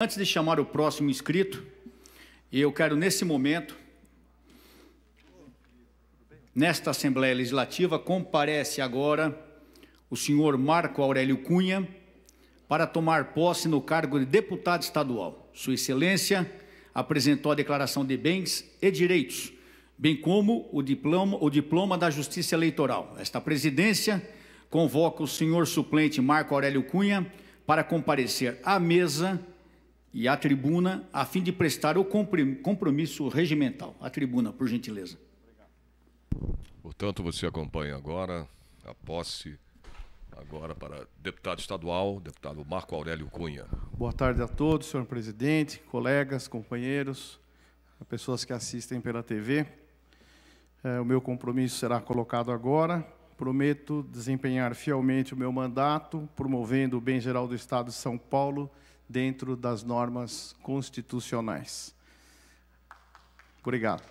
Antes de chamar o próximo inscrito, eu quero nesse momento, nesta Assembleia Legislativa, comparece agora o senhor Marco Aurélio Cunha para tomar posse no cargo de deputado estadual. Sua Excelência apresentou a declaração de bens e direitos, bem como o diploma, o diploma da Justiça Eleitoral. Esta presidência convoca o senhor suplente Marco Aurélio Cunha para comparecer à mesa e à tribuna a fim de prestar o compromisso regimental. A tribuna, por gentileza. Portanto, você acompanha agora a posse agora para deputado estadual, deputado Marco Aurélio Cunha. Boa tarde a todos, senhor presidente, colegas, companheiros, pessoas que assistem pela TV. É, o meu compromisso será colocado agora. Prometo desempenhar fielmente o meu mandato, promovendo o bem geral do Estado de São Paulo dentro das normas constitucionais. Obrigado.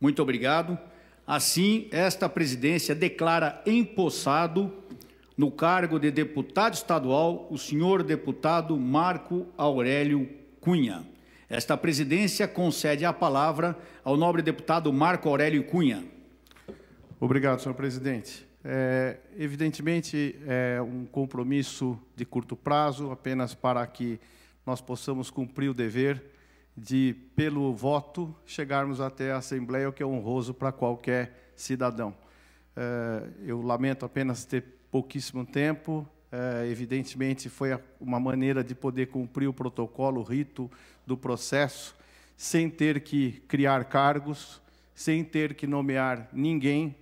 Muito obrigado. Assim, esta presidência declara empossado no cargo de deputado estadual o senhor deputado Marco Aurélio Cunha. Esta presidência concede a palavra ao nobre deputado Marco Aurélio Cunha. Obrigado, senhor presidente. É, evidentemente, é um compromisso de curto prazo, apenas para que nós possamos cumprir o dever de, pelo voto, chegarmos até a Assembleia, o que é honroso para qualquer cidadão. É, eu lamento apenas ter pouquíssimo tempo, é, evidentemente, foi uma maneira de poder cumprir o protocolo, o rito do processo, sem ter que criar cargos, sem ter que nomear ninguém,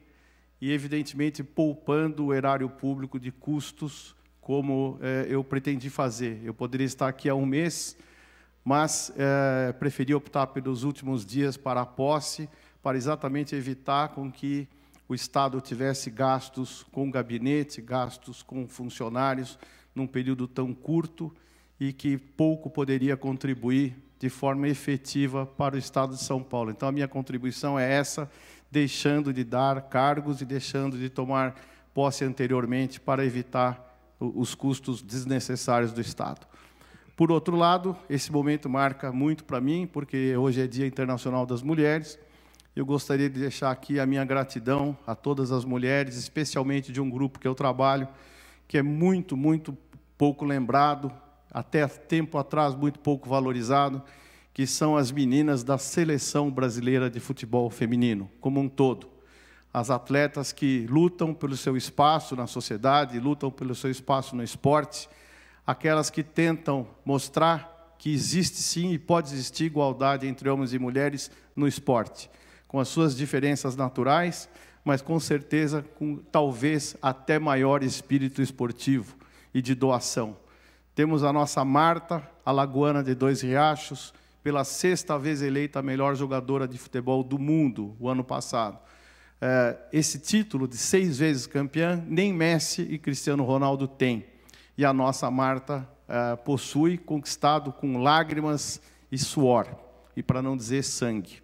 e, evidentemente, poupando o erário público de custos, como é, eu pretendi fazer. Eu poderia estar aqui há um mês, mas é, preferi optar pelos últimos dias para a posse, para exatamente evitar com que o Estado tivesse gastos com gabinete, gastos com funcionários, num período tão curto e que pouco poderia contribuir de forma efetiva para o Estado de São Paulo. Então, a minha contribuição é essa deixando de dar cargos e deixando de tomar posse anteriormente para evitar os custos desnecessários do Estado. Por outro lado, esse momento marca muito para mim, porque hoje é Dia Internacional das Mulheres. Eu gostaria de deixar aqui a minha gratidão a todas as mulheres, especialmente de um grupo que eu trabalho, que é muito, muito pouco lembrado, até tempo atrás muito pouco valorizado, que são as meninas da seleção brasileira de futebol feminino, como um todo. As atletas que lutam pelo seu espaço na sociedade, lutam pelo seu espaço no esporte, aquelas que tentam mostrar que existe sim e pode existir igualdade entre homens e mulheres no esporte, com as suas diferenças naturais, mas com certeza com talvez até maior espírito esportivo e de doação. Temos a nossa Marta, alagoana de Dois Riachos, pela sexta vez eleita a melhor jogadora de futebol do mundo o ano passado. É, esse título de seis vezes campeã, nem Messi e Cristiano Ronaldo têm. E a nossa Marta é, possui, conquistado com lágrimas e suor, e para não dizer sangue.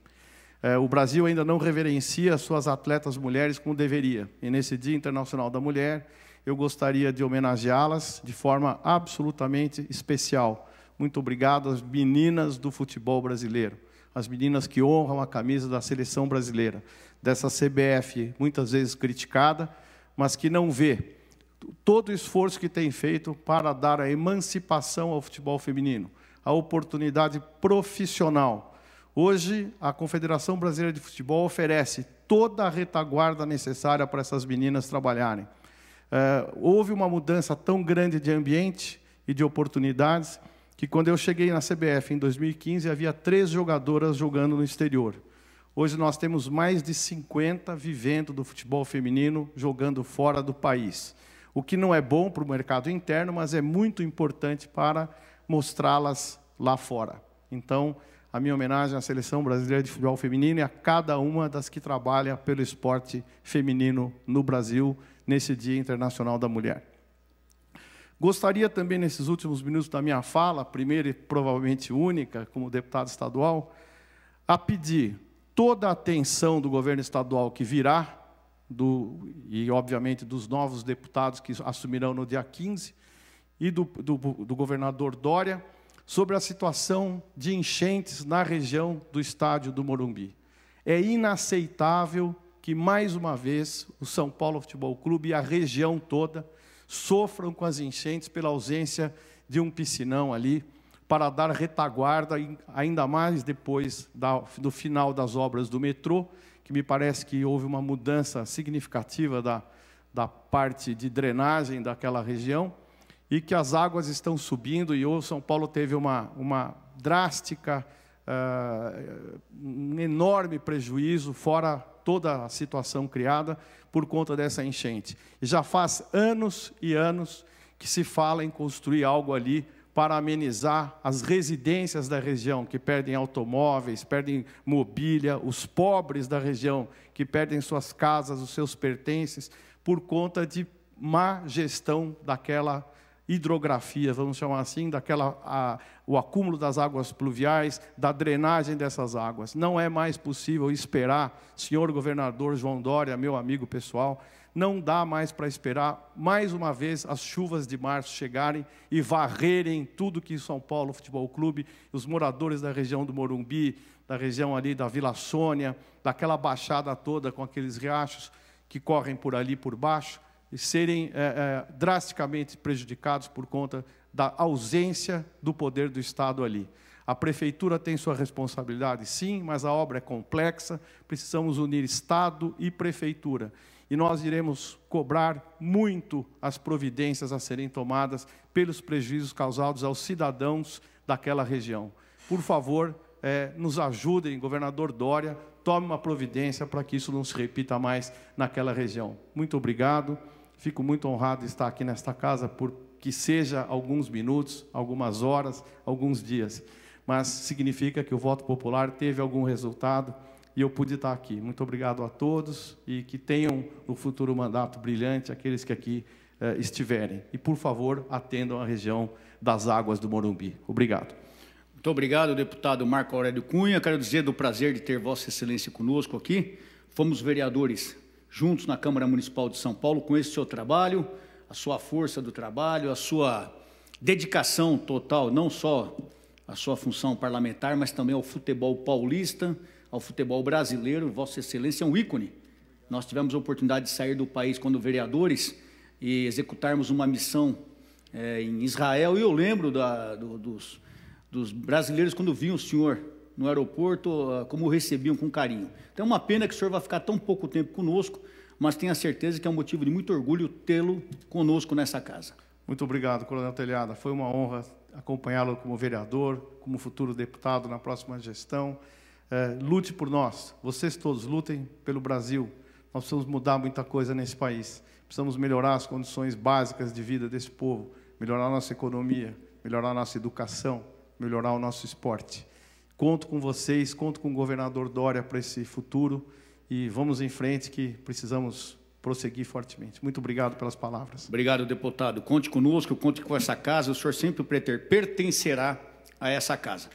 É, o Brasil ainda não reverencia suas atletas mulheres como deveria. E nesse Dia Internacional da Mulher, eu gostaria de homenageá-las de forma absolutamente especial muito obrigado às meninas do futebol brasileiro, as meninas que honram a camisa da seleção brasileira, dessa CBF muitas vezes criticada, mas que não vê todo o esforço que tem feito para dar a emancipação ao futebol feminino, a oportunidade profissional. Hoje, a Confederação Brasileira de Futebol oferece toda a retaguarda necessária para essas meninas trabalharem. É, houve uma mudança tão grande de ambiente e de oportunidades que quando eu cheguei na CBF em 2015 havia três jogadoras jogando no exterior. Hoje nós temos mais de 50 vivendo do futebol feminino jogando fora do país. O que não é bom para o mercado interno, mas é muito importante para mostrá-las lá fora. Então, a minha homenagem à seleção brasileira de futebol feminino e a cada uma das que trabalha pelo esporte feminino no Brasil nesse Dia Internacional da Mulher. Gostaria também, nesses últimos minutos da minha fala, primeira e provavelmente única, como deputado estadual, a pedir toda a atenção do governo estadual que virá, do, e obviamente dos novos deputados que assumirão no dia 15, e do, do, do governador Dória, sobre a situação de enchentes na região do estádio do Morumbi. É inaceitável que, mais uma vez, o São Paulo Futebol Clube e a região toda sofram com as enchentes pela ausência de um piscinão ali para dar retaguarda, ainda mais depois do final das obras do metrô, que me parece que houve uma mudança significativa da, da parte de drenagem daquela região, e que as águas estão subindo, e o São Paulo teve uma, uma drástica, uh, um enorme prejuízo, fora toda a situação criada por conta dessa enchente. Já faz anos e anos que se fala em construir algo ali para amenizar as residências da região que perdem automóveis, perdem mobília, os pobres da região que perdem suas casas, os seus pertences por conta de má gestão daquela hidrografia, vamos chamar assim, daquela a, o acúmulo das águas pluviais, da drenagem dessas águas. Não é mais possível esperar, senhor governador João Dória, meu amigo pessoal, não dá mais para esperar mais uma vez as chuvas de março chegarem e varrerem tudo que São Paulo Futebol Clube, os moradores da região do Morumbi, da região ali da Vila Sônia, daquela baixada toda com aqueles riachos que correm por ali por baixo, e serem é, é, drasticamente prejudicados por conta da ausência do poder do Estado ali. A prefeitura tem sua responsabilidade, sim, mas a obra é complexa, precisamos unir Estado e prefeitura. E nós iremos cobrar muito as providências a serem tomadas pelos prejuízos causados aos cidadãos daquela região. Por favor, é, nos ajudem, governador Dória, tome uma providência para que isso não se repita mais naquela região. Muito obrigado. Fico muito honrado de estar aqui nesta casa, por que seja alguns minutos, algumas horas, alguns dias. Mas significa que o voto popular teve algum resultado e eu pude estar aqui. Muito obrigado a todos e que tenham um futuro mandato brilhante, aqueles que aqui eh, estiverem. E, por favor, atendam a região das águas do Morumbi. Obrigado. Muito obrigado, deputado Marco Aurélio Cunha. Quero dizer do prazer de ter Vossa Excelência conosco aqui. Fomos vereadores juntos na Câmara Municipal de São Paulo com esse seu trabalho, a sua força do trabalho, a sua dedicação total, não só à sua função parlamentar, mas também ao futebol paulista, ao futebol brasileiro. Vossa Excelência é um ícone. Nós tivemos a oportunidade de sair do país quando vereadores e executarmos uma missão é, em Israel. E eu lembro da, do, dos, dos brasileiros quando viam o senhor no aeroporto, ah, como o recebiam com carinho. Então é uma pena que o senhor vai ficar tão pouco tempo conosco, mas tenha certeza que é um motivo de muito orgulho tê-lo conosco nessa casa. Muito obrigado, Coronel Telhada. Foi uma honra acompanhá-lo como vereador, como futuro deputado na próxima gestão. É, lute por nós, vocês todos lutem pelo Brasil. Nós precisamos mudar muita coisa nesse país. Precisamos melhorar as condições básicas de vida desse povo, melhorar a nossa economia, melhorar a nossa educação, melhorar o nosso esporte. Conto com vocês, conto com o governador Dória para esse futuro e vamos em frente que precisamos prosseguir fortemente. Muito obrigado pelas palavras. Obrigado, deputado. Conte conosco, conte com essa casa. O senhor sempre pertencerá a essa casa.